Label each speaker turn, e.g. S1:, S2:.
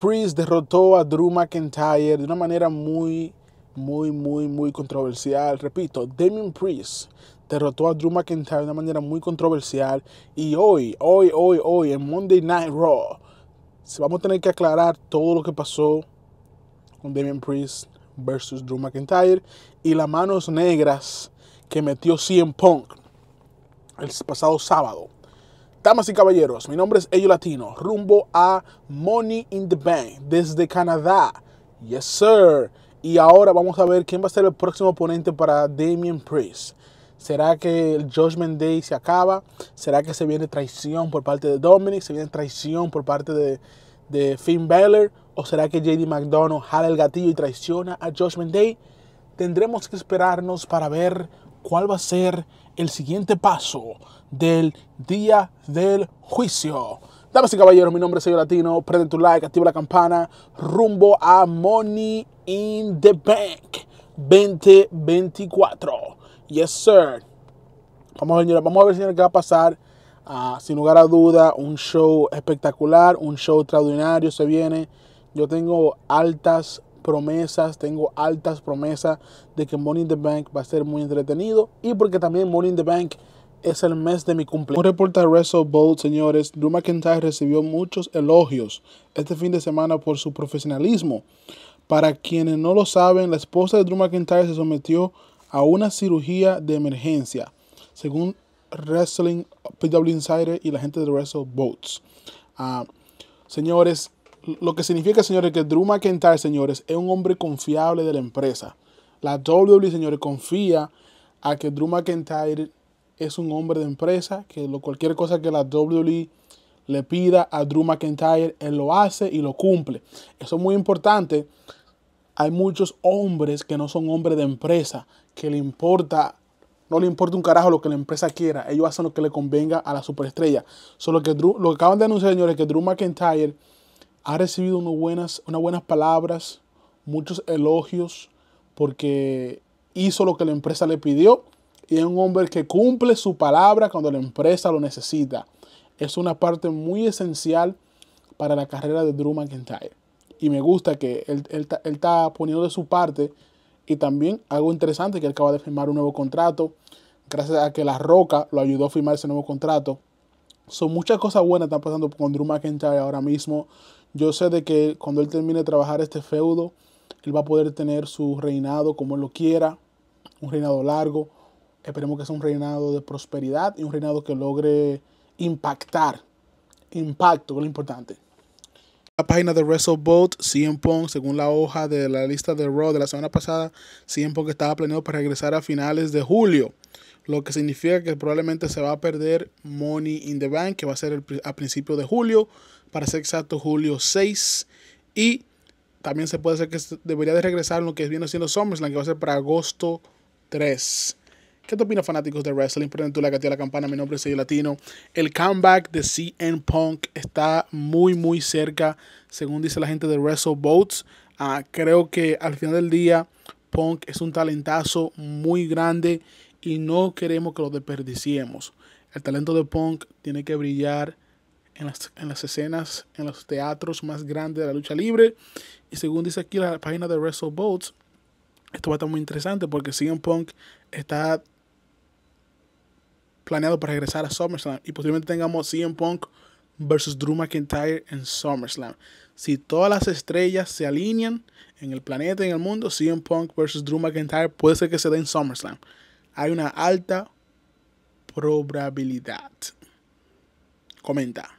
S1: Priest derrotó a Drew McIntyre de una manera muy, muy, muy, muy controversial. Repito, Damien Priest derrotó a Drew McIntyre de una manera muy controversial. Y hoy, hoy, hoy, hoy, en Monday Night Raw, vamos a tener que aclarar todo lo que pasó con Damien Priest versus Drew McIntyre y las manos negras que metió CM Punk el pasado sábado. Damas y caballeros, mi nombre es Ello Latino, rumbo a Money in the Bank desde Canadá. Yes, sir. Y ahora vamos a ver quién va a ser el próximo oponente para Damien Priest. ¿Será que el Judgment Day se acaba? ¿Será que se viene traición por parte de Dominic? ¿Se viene traición por parte de, de Finn Balor? ¿O será que JD McDonald jala el gatillo y traiciona a Judgment Day? Tendremos que esperarnos para ver cuál va a ser el siguiente paso del día del juicio. Damas y caballeros, mi nombre es Sergio Latino. Prende tu like, activa la campana. Rumbo a Money in the Bank 2024. Yes, sir. Vamos a ver, vamos a ver qué va a pasar. Ah, sin lugar a duda, un show espectacular, un show extraordinario se viene. Yo tengo altas promesas, tengo altas promesas de que Money in the Bank va a ser muy entretenido y porque también Money in the Bank es el mes de mi cumpleaños. Un reporta de Bolt, señores, Drew McIntyre recibió muchos elogios este fin de semana por su profesionalismo. Para quienes no lo saben, la esposa de Drew McIntyre se sometió a una cirugía de emergencia, según Wrestling PW Insider y la gente de Wrestle ah, señores, lo que significa, señores, que Drew McIntyre, señores, es un hombre confiable de la empresa. La WWE, señores, confía a que Drew McIntyre es un hombre de empresa, que lo, cualquier cosa que la WWE le pida a Drew McIntyre, él lo hace y lo cumple. Eso es muy importante. Hay muchos hombres que no son hombres de empresa, que le importa, no le importa un carajo lo que la empresa quiera. Ellos hacen lo que le convenga a la superestrella. Solo que lo que acaban de anunciar, señores, que Drew McIntyre ha recibido unas buenas, unas buenas palabras, muchos elogios, porque hizo lo que la empresa le pidió y es un hombre que cumple su palabra cuando la empresa lo necesita. Es una parte muy esencial para la carrera de Drew McIntyre. Y me gusta que él, él, él está poniendo de su parte y también algo interesante que él acaba de firmar un nuevo contrato, gracias a que La Roca lo ayudó a firmar ese nuevo contrato. Son muchas cosas buenas que están pasando con Drew McIntyre ahora mismo. Yo sé de que cuando él termine de trabajar este feudo, él va a poder tener su reinado como él lo quiera, un reinado largo. Esperemos que sea un reinado de prosperidad y un reinado que logre impactar. Impacto, es lo importante. La página de WrestleBoat, CM Punk, según la hoja de la lista de Raw de la semana pasada, CM Punk estaba planeado para regresar a finales de julio, lo que significa que probablemente se va a perder Money in the Bank, que va a ser a principios de julio para ser exacto, julio 6. Y también se puede decir que debería de regresar lo que viene siendo SummerSlam, que va a ser para agosto 3. ¿Qué te opinas, fanáticos de wrestling? la la campana. Mi nombre es Latino. El comeback de CN Punk está muy, muy cerca, según dice la gente de Wrestle ah, creo que al final del día, Punk es un talentazo muy grande y no queremos que lo desperdiciemos. El talento de Punk tiene que brillar en las, escenas, en los teatros más grandes de la lucha libre. Y según dice aquí la página de WrestleBoats, esto va a estar muy interesante porque CM Punk está planeado para regresar a SummerSlam y posiblemente tengamos CM Punk versus Drew McIntyre en SummerSlam. Si todas las estrellas se alinean en el planeta en el mundo, CM Punk versus Drew McIntyre puede ser que se dé en SummerSlam. Hay una alta probabilidad. Comenta.